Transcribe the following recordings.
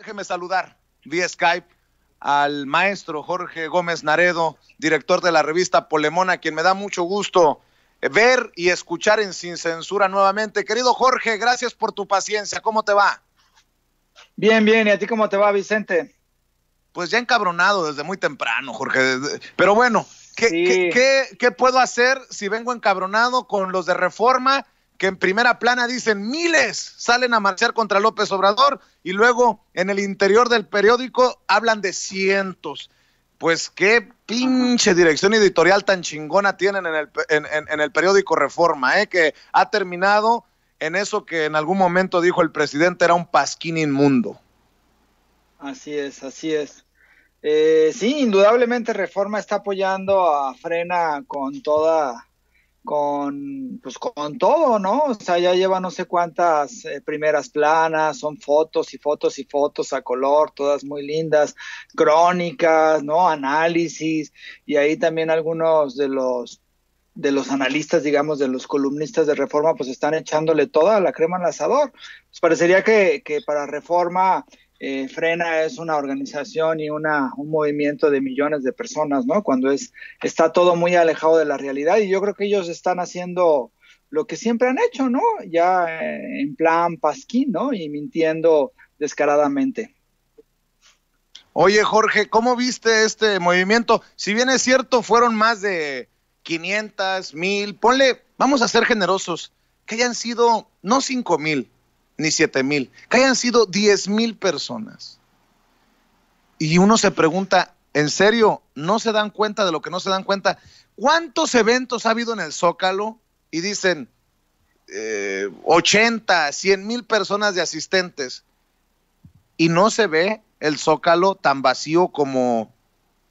Déjeme saludar vía Skype al maestro Jorge Gómez Naredo, director de la revista Polemona, quien me da mucho gusto eh, ver y escuchar en Sin Censura nuevamente. Querido Jorge, gracias por tu paciencia. ¿Cómo te va? Bien, bien. ¿Y a ti cómo te va, Vicente? Pues ya encabronado desde muy temprano, Jorge. Pero bueno, ¿qué, qué puedo hacer si vengo encabronado con los de Reforma? que en primera plana dicen miles salen a marchar contra López Obrador y luego en el interior del periódico hablan de cientos. Pues qué pinche dirección editorial tan chingona tienen en el, periódico Reforma, ¿eh? que ha terminado en eso que en algún momento dijo el presidente era un pasquín inmundo. Así es, así es. Eh, sí, indudablemente Reforma está apoyando a Frena con toda con, pues, con todo, ¿no? O sea, ya lleva no sé cuántas eh, primeras planas, son fotos y fotos y fotos a color, todas muy lindas, crónicas, ¿no? Análisis, y ahí también algunos de los de los analistas, digamos, de los columnistas de Reforma, pues están echándole toda la crema al asador. Pues parecería que, que para Reforma eh, Frena es una organización y una, un movimiento de millones de personas, ¿no? Cuando es, está todo muy alejado de la realidad y yo creo que ellos están haciendo lo que siempre han hecho, ¿no? Ya eh, en plan pasquín, ¿no? Y mintiendo descaradamente. Oye, Jorge, ¿cómo viste este movimiento? Si bien es cierto, fueron más de 500, 1000 ponle, vamos a ser generosos, que hayan sido no 5000 mil, ni 7 mil, que hayan sido 10 mil personas. Y uno se pregunta, ¿en serio? ¿No se dan cuenta de lo que no se dan cuenta? ¿Cuántos eventos ha habido en el Zócalo? Y dicen 80, eh, 100 mil personas de asistentes. Y no se ve el Zócalo tan vacío como,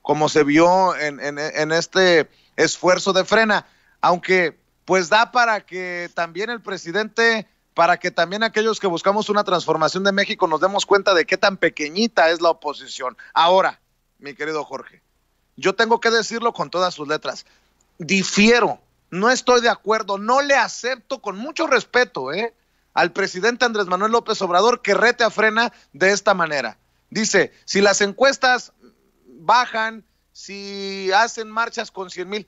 como se vio en, en este esfuerzo de frena. Aunque pues da para que también el presidente para que también aquellos que buscamos una transformación de México nos demos cuenta de qué tan pequeñita es la oposición. Ahora, mi querido Jorge, yo tengo que decirlo con todas sus letras, difiero, no estoy de acuerdo, no le acepto con mucho respeto ¿eh? al presidente Andrés Manuel López Obrador que rete a frena de esta manera. Dice, si las encuestas bajan, si hacen marchas con 100 mil,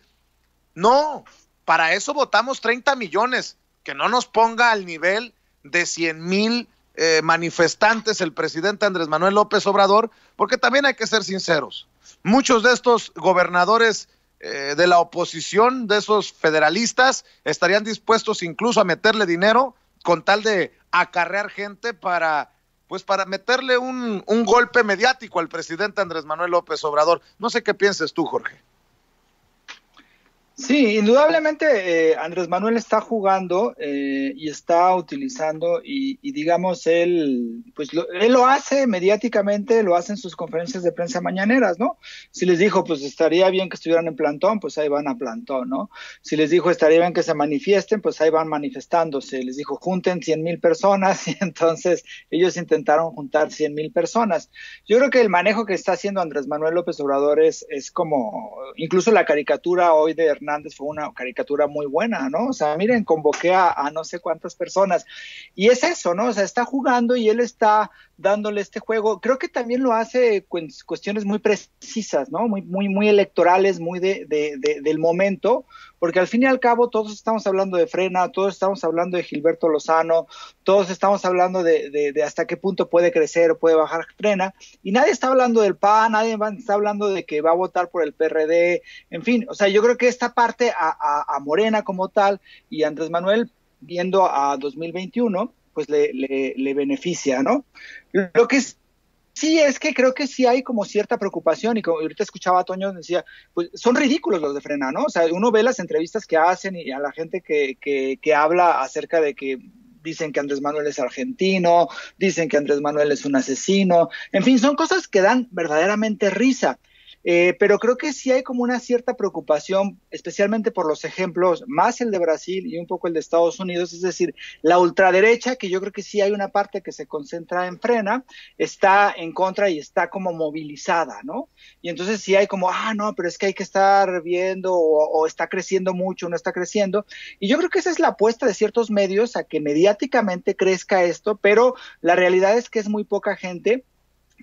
no, para eso votamos 30 millones que no nos ponga al nivel de 100 mil eh, manifestantes el presidente Andrés Manuel López Obrador, porque también hay que ser sinceros. Muchos de estos gobernadores eh, de la oposición, de esos federalistas, estarían dispuestos incluso a meterle dinero con tal de acarrear gente para pues para meterle un, un golpe mediático al presidente Andrés Manuel López Obrador. No sé qué piensas tú, Jorge. Sí, indudablemente eh, Andrés Manuel está jugando eh, y está utilizando y, digamos él, pues lo, él lo hace mediáticamente, lo hace en sus conferencias de prensa mañaneras, ¿no? Si les dijo, pues estaría bien que estuvieran en plantón, pues ahí van a plantón, ¿no? Si les dijo, estaría bien que se manifiesten, pues ahí van manifestándose. Les dijo, junten 100 mil personas y entonces ellos intentaron juntar 100 mil personas. Yo creo que el manejo que está haciendo Andrés Manuel López Obrador es, es como, incluso la caricatura hoy de Hernán antes fue una caricatura muy buena, ¿no? O sea, miren, convoqué a no sé cuántas personas. Y es eso, ¿no? O sea, está jugando y él está dándole este juego. Creo que también lo hace cuestiones muy precisas, ¿no? Muy, muy, muy electorales, muy de, del momento, porque al fin y al cabo todos estamos hablando de Frena, todos estamos hablando de Gilberto Lozano, todos estamos hablando de, hasta qué punto puede crecer o puede bajar Frena, y nadie está hablando del PAN, nadie está hablando de que va a votar por el PRD, en fin, o sea, yo creo que esta parte a, Morena como tal y Andrés Manuel viendo a 2021, pues, le, beneficia, ¿no? Lo que Sí, es que creo que sí hay como cierta preocupación y como ahorita escuchaba a Toño decía, pues son ridículos los de Frena, ¿no? O sea, uno ve las entrevistas que hacen y a la gente que habla acerca de que dicen que Andrés Manuel es argentino, dicen que Andrés Manuel es un asesino, en fin, son cosas que dan verdaderamente risa. Eh, pero creo que sí hay como una cierta preocupación, especialmente por los ejemplos, más el de Brasil y un poco el de Estados Unidos, es decir, la ultraderecha, que yo creo que sí hay una parte que se concentra en frena, está en contra y está como movilizada, ¿no? Y entonces sí hay como, ah, no, pero es que hay que estar viendo o, o está creciendo mucho, no está creciendo. Y yo creo que esa es la apuesta de ciertos medios a que mediáticamente crezca esto, pero la realidad es que es muy poca gente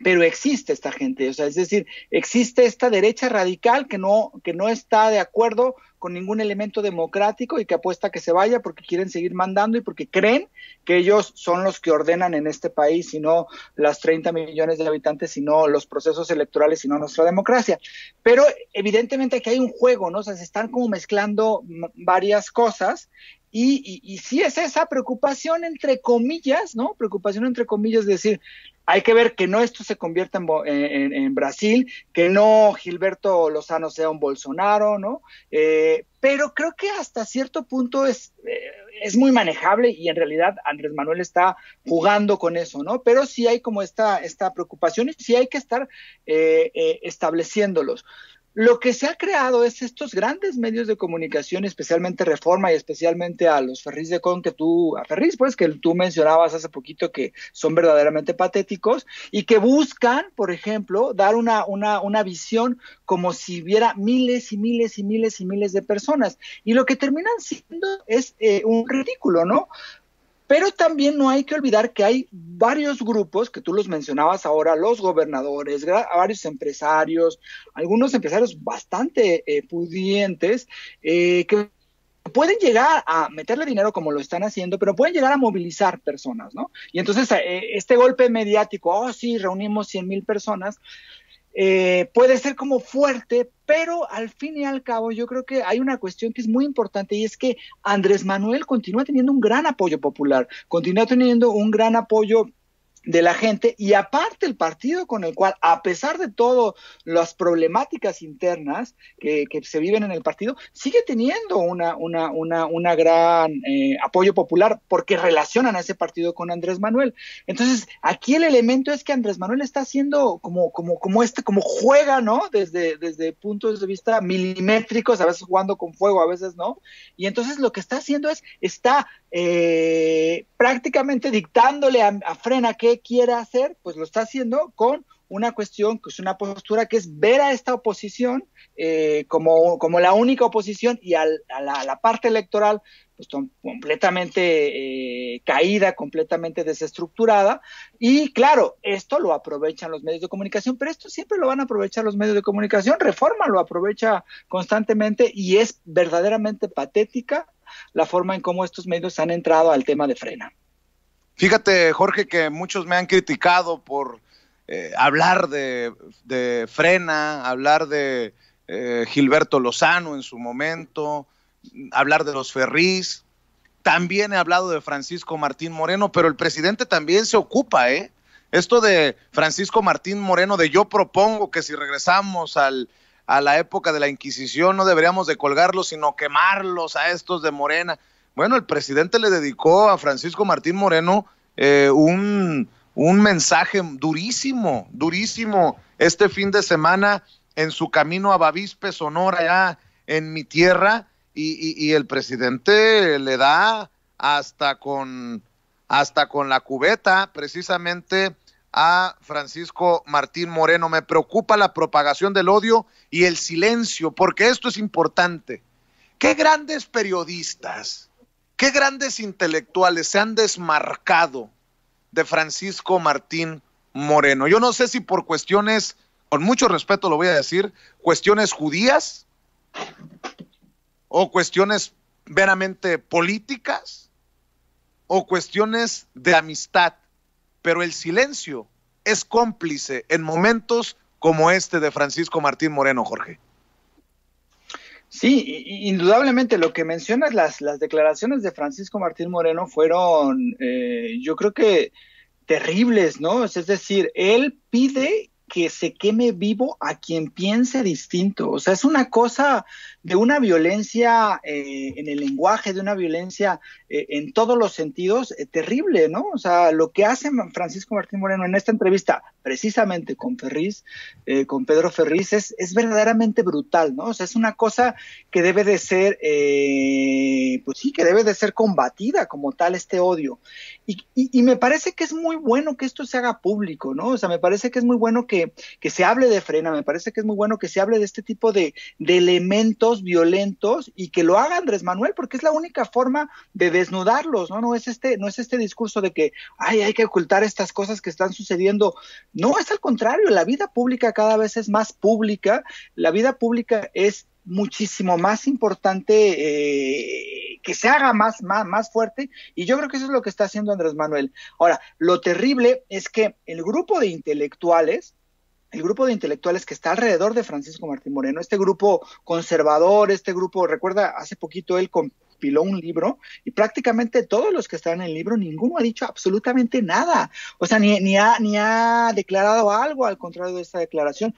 pero existe esta gente, o sea, es decir, existe esta derecha radical que no, que no está de acuerdo con ningún elemento democrático y que apuesta que se vaya porque quieren seguir mandando y porque creen que ellos son los que ordenan en este país, y no las 30 millones de habitantes, sino los procesos electorales, y no nuestra democracia. Pero evidentemente aquí hay un juego, ¿no? O sea, se están como mezclando varias cosas y, sí es esa preocupación entre comillas, ¿no? Preocupación entre comillas, de decir, hay que ver que no esto se convierta en, Brasil, que no Gilberto Lozano sea un Bolsonaro, ¿no? Eh, pero creo que hasta cierto punto es, eh, es muy manejable y en realidad Andrés Manuel está jugando con eso, ¿no? Pero sí hay como esta, esta preocupación y sí hay que estar eh, eh estableciéndolos. Lo que se ha creado es estos grandes medios de comunicación, especialmente Reforma y especialmente a los Ferris de Con que tú, a Ferris, pues que tú mencionabas hace poquito que son verdaderamente patéticos y que buscan, por ejemplo, dar una, una, una visión como si hubiera miles y miles y miles y miles de personas. Y lo que terminan siendo es eh, un ridículo, ¿no? Pero también no hay que olvidar que hay varios grupos que tú los mencionabas ahora, los gobernadores, varios empresarios, algunos empresarios bastante eh, pudientes, eh, que pueden llegar a meterle dinero como lo están haciendo, pero pueden llegar a movilizar personas, ¿no? Y entonces eh, este golpe mediático, oh sí, reunimos 100 mil personas, eh, puede ser como fuerte, pero al fin y al cabo yo creo que hay una cuestión que es muy importante y es que Andrés Manuel continúa teniendo un gran apoyo popular, continúa teniendo un gran apoyo de la gente y aparte el partido con el cual, a pesar de todo las problemáticas internas que, se viven en el partido, sigue teniendo una, una, una, una gran eh, apoyo popular porque relacionan a ese partido con Andrés Manuel. Entonces, aquí el elemento es que Andrés Manuel está haciendo como, como, como este, como juega, ¿no? Desde, desde puntos de vista milimétricos, a veces jugando con fuego, a veces no. Y entonces lo que está haciendo es, está eh, prácticamente dictándole a, Frena qué quiera hacer, pues lo está haciendo con una cuestión, que es una postura que es ver a esta oposición eh, como, como, la única oposición y a, la, parte electoral pues, completamente eh, caída, completamente desestructurada. Y claro, esto lo aprovechan los medios de comunicación, pero esto siempre lo van a aprovechar los medios de comunicación. Reforma lo aprovecha constantemente y es verdaderamente patética la forma en cómo estos medios han entrado al tema de frena. Fíjate, Jorge, que muchos me han criticado por eh, hablar de, frena, hablar de eh, Gilberto Lozano en su momento, hablar de los Ferris. También he hablado de Francisco Martín Moreno, pero el presidente también se ocupa, ¿eh? Esto de Francisco Martín Moreno, de yo propongo que si regresamos al a la época de la Inquisición, no deberíamos de colgarlos, sino quemarlos a estos de Morena. Bueno, el presidente le dedicó a Francisco Martín Moreno eh, un, mensaje durísimo, durísimo este fin de semana en su camino a Bavispe, Sonora, allá en mi tierra, y, el presidente le da hasta con, hasta con la cubeta, precisamente a Francisco Martín Moreno. Me preocupa la propagación del odio y el silencio, porque esto es importante. Qué grandes periodistas, qué grandes intelectuales se han desmarcado de Francisco Martín Moreno. Yo no sé si por cuestiones, con mucho respeto lo voy a decir, cuestiones judías o cuestiones veramente políticas o cuestiones de amistad pero el silencio es cómplice en momentos como este de Francisco Martín Moreno, Jorge. Sí, indudablemente lo que mencionas, las, declaraciones de Francisco Martín Moreno fueron, eh, yo creo que terribles, ¿no? Es decir, él pide que se queme vivo a quien piense distinto. O sea, es una cosa de una violencia eh, en el lenguaje, de una violencia eh, en todos los sentidos eh, terrible, ¿no? O sea, lo que hace Francisco Martín Moreno en esta entrevista, precisamente con Ferriz, con Pedro Ferriz, es, es, verdaderamente brutal, ¿no? O sea, es una cosa que debe de ser, pues sí, que debe de ser combatida como tal este odio. Y, me parece que es muy bueno que esto se haga público, ¿no? O sea, me parece que es muy bueno que, que se hable de frena, me parece que es muy bueno que se hable de este tipo de, elementos violentos y que lo haga Andrés Manuel, porque es la única forma de desnudarlos, ¿no? No es este, no es este discurso de que Ay, hay que ocultar estas cosas que están sucediendo. No, es al contrario, la vida pública cada vez es más pública, la vida pública es muchísimo más importante eh, que se haga más, más, más fuerte y yo creo que eso es lo que está haciendo Andrés Manuel. Ahora, lo terrible es que el grupo de intelectuales el grupo de intelectuales que está alrededor de Francisco Martín Moreno, este grupo conservador, este grupo, recuerda, hace poquito él con piló un libro y prácticamente todos los que están en el libro, ninguno ha dicho absolutamente nada. O sea, ni, ni, ha, ni ha declarado algo al contrario de esta declaración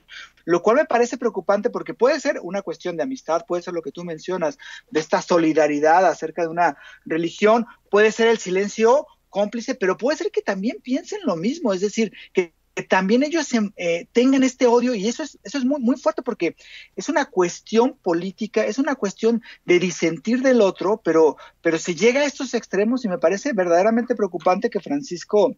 lo cual me parece preocupante porque puede ser una cuestión de amistad, puede ser lo que tú mencionas, de esta solidaridad acerca de una religión, puede ser el silencio cómplice, pero puede ser que también piensen lo mismo, es decir, que también ellos em, eh, tengan este odio y eso es, eso es muy, muy fuerte porque es una cuestión política, es una cuestión de disentir del otro, pero, pero se llega a estos extremos y me parece verdaderamente preocupante que Francisco...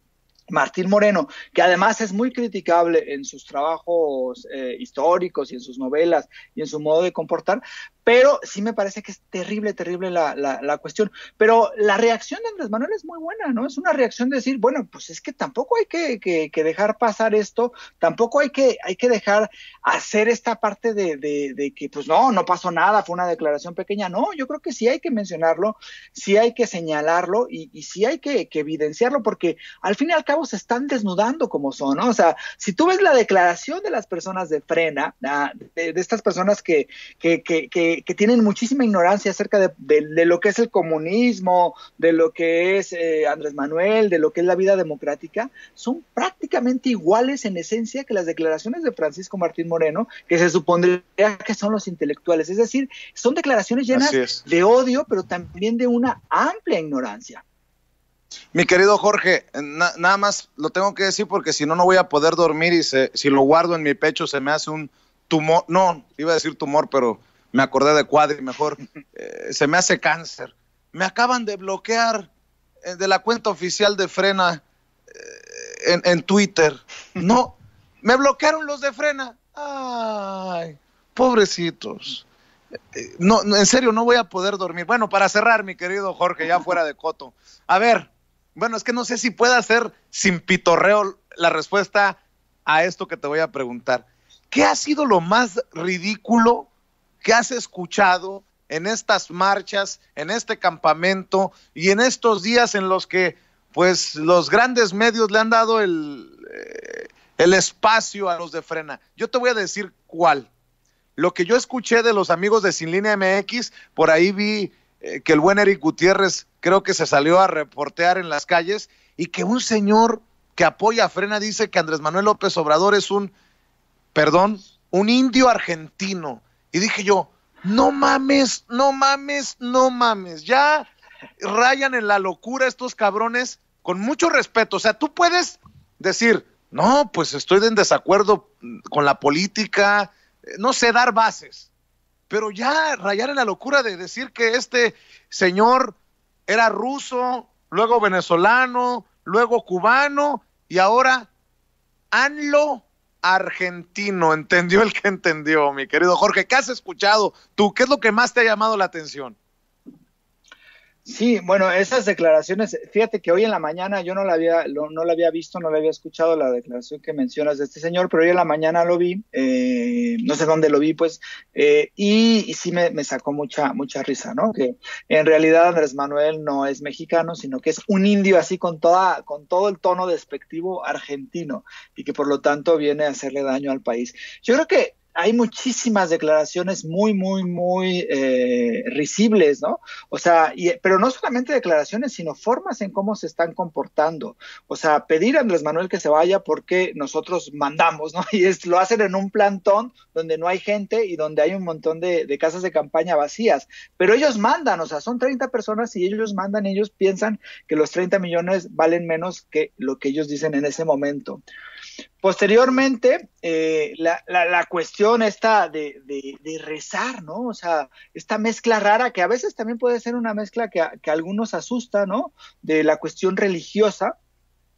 Martín Moreno, que además es muy criticable en sus trabajos eh, históricos y en sus novelas y en su modo de comportar, pero sí me parece que es terrible, terrible la, cuestión. Pero la reacción de Andrés Manuel es muy buena, ¿no? Es una reacción de decir, bueno, pues es que tampoco hay que, dejar pasar esto, tampoco hay que, hay que dejar hacer esta parte de, que, pues no, no pasó nada, fue una declaración pequeña. No, yo creo que sí hay que mencionarlo, sí hay que señalarlo y, y sí hay que, evidenciarlo, porque al final se están desnudando como son, ¿no? O sea, si tú ves la declaración de las personas de frena, ah, de, estas personas que, que, que, que, tienen muchísima ignorancia acerca de, lo que es el comunismo, de lo que es eh, Andrés Manuel, de lo que es la vida democrática, son prácticamente iguales en esencia que las declaraciones de Francisco Martín Moreno, que se supondría que son los intelectuales. Es decir, son declaraciones llenas de odio, pero también de una amplia ignorancia. Mi querido Jorge, nada más lo tengo que decir porque si no, no voy a poder dormir y si lo guardo en mi pecho se me hace un tumor, no, iba a decir tumor, pero me acordé de cuadri, mejor, eh, se me hace cáncer. Me acaban de bloquear eh, de la cuenta oficial de Frena eh, en, Twitter. No, me bloquearon los de Frena. Ay, pobrecitos. no, en serio, no voy a poder dormir. Bueno, para cerrar, mi querido Jorge, ya fuera de coto. A ver, bueno, es que no sé si pueda ser sin pitorreo la respuesta a esto que te voy a preguntar. ¿Qué ha sido lo más ridículo que has escuchado en estas marchas, en este campamento y en estos días en los que pues los grandes medios le han dado el, eh, el espacio a los de frena? Yo te voy a decir cuál. Lo que yo escuché de los amigos de Sin Línea MX, por ahí vi eh, que el buen Eric Gutiérrez creo que se salió a reportear en las calles y que un señor que apoya a Frena dice que Andrés Manuel López Obrador es un, perdón, un indio argentino. Y dije yo, no mames, no mames, no mames, ya rayan en la locura estos cabrones con mucho respeto. O sea, tú puedes decir, no, pues estoy en desacuerdo mm, con la política, eh, no sé, dar bases pero ya rayar en la locura de decir que este señor era ruso, luego venezolano, luego cubano y ahora anlo argentino. Entendió el que entendió, mi querido Jorge. ¿Qué has escuchado tú? ¿Qué es lo que más te ha llamado la atención? Sí, bueno, esas declaraciones, fíjate que hoy en la mañana yo no la había, no la había visto, no la había escuchado la declaración que mencionas de este señor, pero hoy en la mañana lo vi, eh, no sé dónde lo vi, pues, eh, y, y, sí me, me, sacó mucha, mucha risa, ¿no? Que en realidad Andrés Manuel no es mexicano, sino que es un indio así con toda, con todo el tono despectivo argentino, y que por lo tanto viene a hacerle daño al país. Yo creo que hay muchísimas declaraciones muy, muy, muy eh, risibles, ¿no? O sea, y, pero no solamente declaraciones, sino formas en cómo se están comportando. O sea, pedir a Andrés Manuel que se vaya porque nosotros mandamos, ¿no? Y lo hacen en un plantón donde no hay gente y donde hay un montón de, de casas de campaña vacías. Pero ellos mandan, o sea, son 30 personas y ellos mandan, ellos piensan que los 30 millones valen menos que lo que ellos dicen en ese momento. Posteriormente, eh, la, la, cuestión esta de, de, rezar, ¿no? O sea, esta mezcla rara que a veces también puede ser una mezcla que a, algunos asusta, ¿no? De la cuestión religiosa,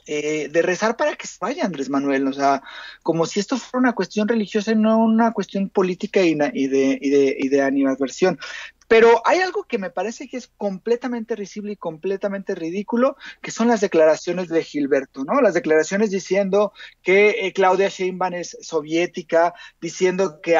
eh, de rezar para que se vaya Andrés Manuel, o sea, como si esto fuera una cuestión religiosa y no una cuestión política y, de, y, de, y de pero hay algo que me parece que es completamente risible y completamente ridículo, que son las declaraciones de Gilberto, ¿no? Las declaraciones diciendo que eh, Claudia Sheinbaum es soviética, diciendo que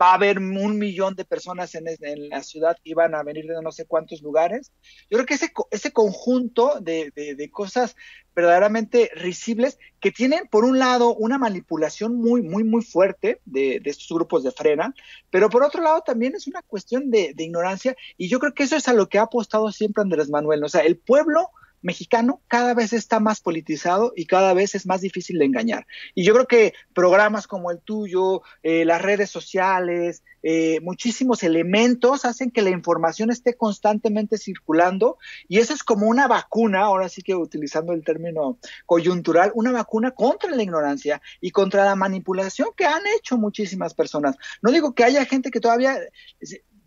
va a haber un millón de personas en, la ciudad que iban a venir de no sé cuántos lugares. Yo creo que ese, ese conjunto de, cosas verdaderamente risibles que tienen, por un lado, una manipulación muy, muy, muy fuerte de estos grupos de frena, pero por otro lado también es una cuestión de, ignorancia y yo creo que eso es a lo que ha apostado siempre Andrés Manuel. O sea, el pueblo mexicano cada vez está más politizado y cada vez es más difícil de engañar. Y yo creo que programas como el tuyo, eh, las redes sociales, eh, muchísimos elementos hacen que la información esté constantemente circulando y eso es como una vacuna, ahora sí que utilizando el término coyuntural, una vacuna contra la ignorancia y contra la manipulación que han hecho muchísimas personas. No digo que haya gente que todavía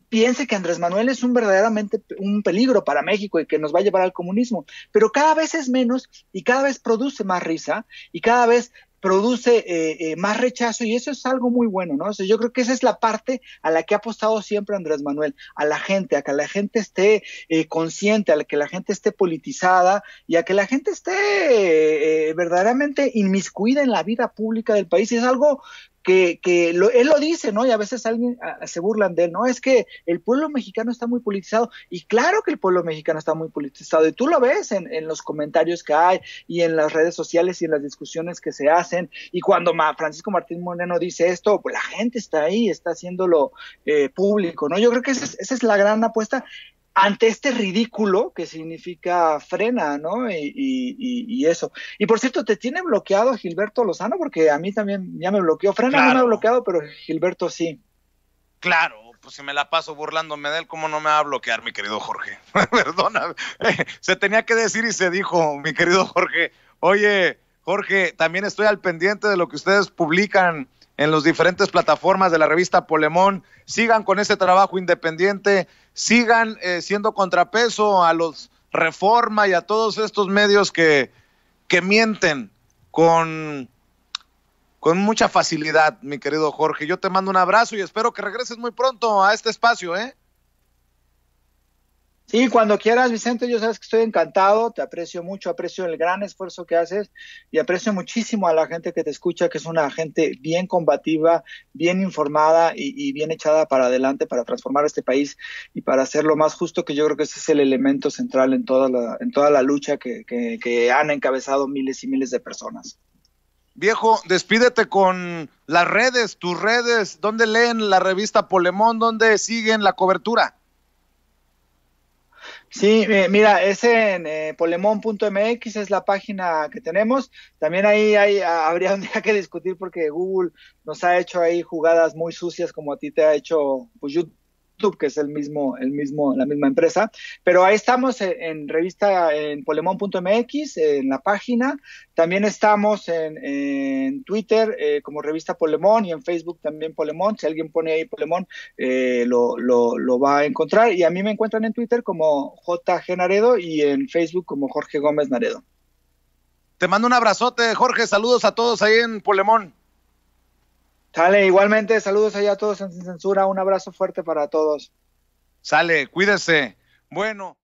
piense que Andrés Manuel es un verdaderamente un peligro para México y que nos va a llevar al comunismo, pero cada vez es menos y cada vez produce más risa y cada vez produce eh, eh, más rechazo y eso es algo muy bueno, ¿no? O yo creo que esa es la parte a la que ha apostado siempre Andrés Manuel, a la gente, a que la gente esté eh, consciente, a que la gente esté politizada y a que la gente esté verdaderamente inmiscuida en la vida pública del país. Y es algo que, que él lo dice, ¿no? Y a veces alguien ah, se burlan de él, ¿no? Es que el pueblo mexicano está muy politizado y claro que el pueblo mexicano está muy politizado y tú lo ves en, en los comentarios que hay y en las redes sociales y en las discusiones que se hacen y cuando Francisco Martín Moreno dice esto, pues la gente está ahí, está haciéndolo eh, público, ¿no? Yo creo que esa esa es la gran apuesta ante este ridículo que significa frena, ¿no? Y, eso. Y por cierto, ¿te tiene bloqueado Gilberto Lozano? Porque a mí también ya me bloqueó. Frena no me ha bloqueado, pero Gilberto sí. Claro, pues si me la paso burlándome de él, ¿cómo no me va a bloquear, mi querido Jorge? Perdona. Eh, se tenía que decir y se dijo, mi querido Jorge. Oye, Jorge, también estoy al pendiente de lo que ustedes publican en las diferentes plataformas de la revista Polemón. Sigan con ese trabajo independiente sigan eh, siendo contrapeso a los Reforma y a todos estos medios que, mienten con, con mucha facilidad, mi querido Jorge. Yo te mando un abrazo y espero que regreses muy pronto a este espacio, ¿eh? Sí, cuando quieras, Vicente, yo sabes que estoy encantado, te aprecio mucho, aprecio el gran esfuerzo que haces y aprecio muchísimo a la gente que te escucha, que es una gente bien combativa, bien informada y, bien echada para adelante para transformar este país y para hacerlo más justo, que yo creo que ese es el elemento central en toda la, en toda la lucha que, que han encabezado miles y miles de personas. Viejo, despídete con las redes, tus redes, ¿dónde leen la revista Polemón? ¿Dónde siguen la cobertura? Sí, eh, mira, es en eh, polemon.mx, es la página que tenemos. También ahí hay, habría un día que discutir porque Google nos ha hecho ahí jugadas muy sucias como a ti te ha hecho pues, YouTube que es el mismo, el mismo, la misma empresa. Pero ahí estamos en, revista en polemón.mx, en la página. También estamos en, Twitter eh, como revista Polemón y en Facebook también Polemón. Si alguien pone ahí Polemón, eh, lo, lo, va a encontrar. Y a mí me encuentran en Twitter como JG Naredo y en Facebook como Jorge Gómez Naredo. Te mando un abrazote, Jorge. Saludos a todos ahí en Polemón. Sale, igualmente, saludos allá a todos en Censura, un abrazo fuerte para todos. Sale, cuídese. Bueno.